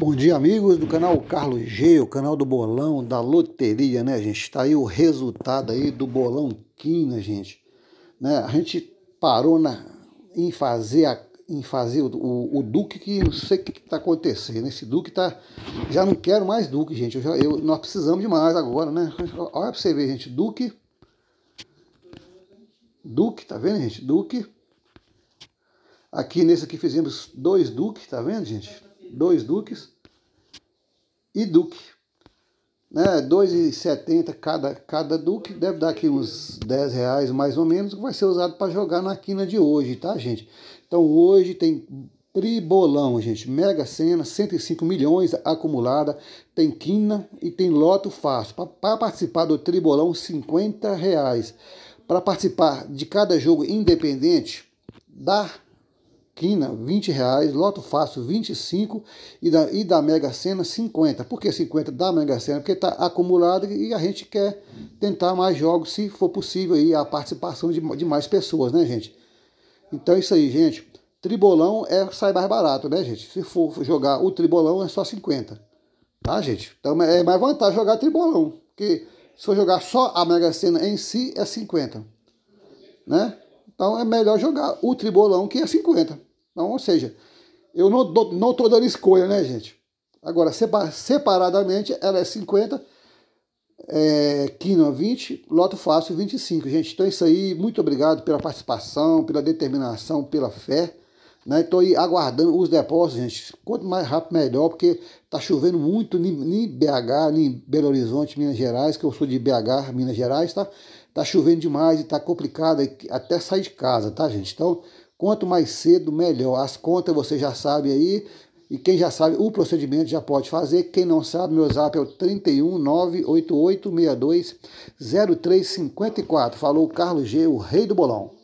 Bom dia, amigos do canal Carlos G, o canal do bolão da loteria, né, gente? Tá aí o resultado aí do bolão Quina, né, gente. Né? A gente parou na, em fazer, a, em fazer o, o, o Duque, que não sei o que, está tá acontecendo. Esse Duque tá. Já não quero mais Duque, gente. Eu, já, eu nós precisamos de mais agora, né? Olha para você ver, gente. Duque. Duque, tá vendo, gente? Duque. Aqui nesse aqui fizemos dois Duques, tá vendo, gente? dois duques e duque. Né, 2,70 cada, cada duque, deve dar aqui uns 10 reais mais ou menos, que vai ser usado para jogar na quina de hoje, tá gente? Então hoje tem tribolão, gente, mega cena, 105 milhões acumulada, tem quina e tem loto fácil. Para participar do tribolão, 50 reais. Para participar de cada jogo independente, dá Quina, 20 reais, Loto Fácil, 25 e da, e da Mega Sena, 50. Por que 50 da Mega Sena? Porque está acumulado e a gente quer tentar mais jogos, se for possível, aí, a participação de, de mais pessoas, né, gente? Então é isso aí, gente. Tribolão é sai mais barato, né, gente? Se for jogar o tribolão, é só 50. Tá, gente? Então é mais vantagem jogar tribolão. Porque se for jogar só a Mega Sena em si, é 50. Né? Então é melhor jogar o tribolão, que é 50. Então, ou seja, eu não estou não dando escolha, né, gente? Agora, separadamente, ela é 50, é, quinoa 20, loto fácil 25, gente. Então é isso aí, muito obrigado pela participação, pela determinação, pela fé. Né? Estou aí aguardando os depósitos, gente. Quanto mais rápido, melhor, porque está chovendo muito em BH, em Belo Horizonte, Minas Gerais, que eu sou de BH, Minas Gerais, tá? está chovendo demais e está complicado até sair de casa, tá, gente? Então, Quanto mais cedo, melhor. As contas você já sabe aí. E quem já sabe o procedimento já pode fazer. Quem não sabe, meu zap é o 31988620354. Falou Carlos G, o rei do bolão.